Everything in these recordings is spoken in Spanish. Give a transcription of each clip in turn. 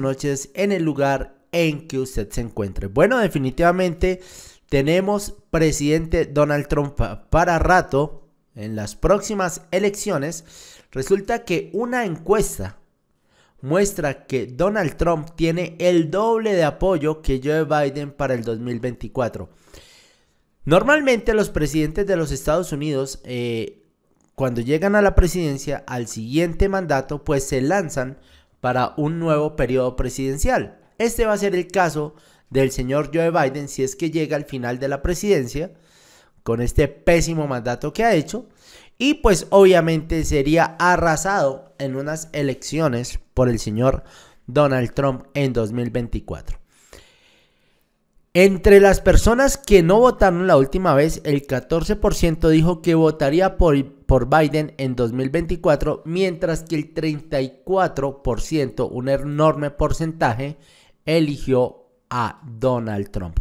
noches en el lugar en que usted se encuentre. Bueno, definitivamente tenemos presidente Donald Trump para rato en las próximas elecciones. Resulta que una encuesta muestra que Donald Trump tiene el doble de apoyo que Joe Biden para el 2024. Normalmente los presidentes de los Estados Unidos, eh, cuando llegan a la presidencia, al siguiente mandato, pues se lanzan para un nuevo periodo presidencial. Este va a ser el caso del señor Joe Biden si es que llega al final de la presidencia con este pésimo mandato que ha hecho y pues obviamente sería arrasado en unas elecciones por el señor Donald Trump en 2024. Entre las personas que no votaron la última vez, el 14% dijo que votaría por, Biden en 2024, mientras que el 34%, un enorme porcentaje, eligió a Donald Trump.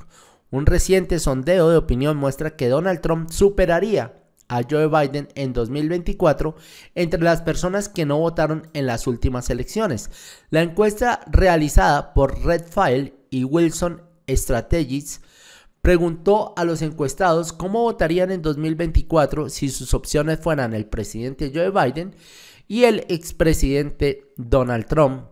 Un reciente sondeo de opinión muestra que Donald Trump superaría a Joe Biden en 2024 entre las personas que no votaron en las últimas elecciones. La encuesta realizada por File y Wilson Strategies preguntó a los encuestados cómo votarían en 2024 si sus opciones fueran el presidente Joe Biden y el expresidente Donald Trump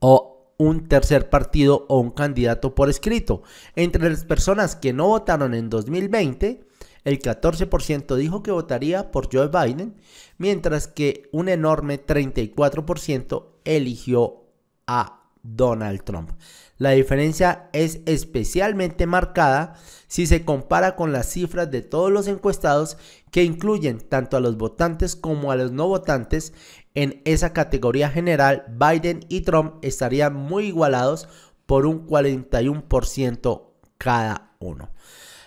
o un tercer partido o un candidato por escrito. Entre las personas que no votaron en 2020, el 14% dijo que votaría por Joe Biden, mientras que un enorme 34% eligió a Donald Trump. La diferencia es especialmente marcada si se compara con las cifras de todos los encuestados que incluyen tanto a los votantes como a los no votantes. En esa categoría general, Biden y Trump estarían muy igualados por un 41% cada uno.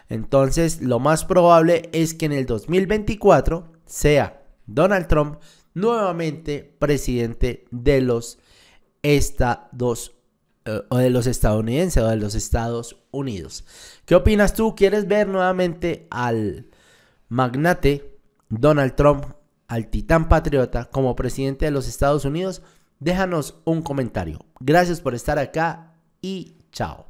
Entonces, lo más probable es que en el 2024 sea Donald Trump nuevamente presidente de los Estados dos, eh, o de los estadounidenses o de los Estados Unidos. ¿Qué opinas tú? ¿Quieres ver nuevamente al magnate Donald Trump, al titán patriota, como presidente de los Estados Unidos? Déjanos un comentario. Gracias por estar acá y chao.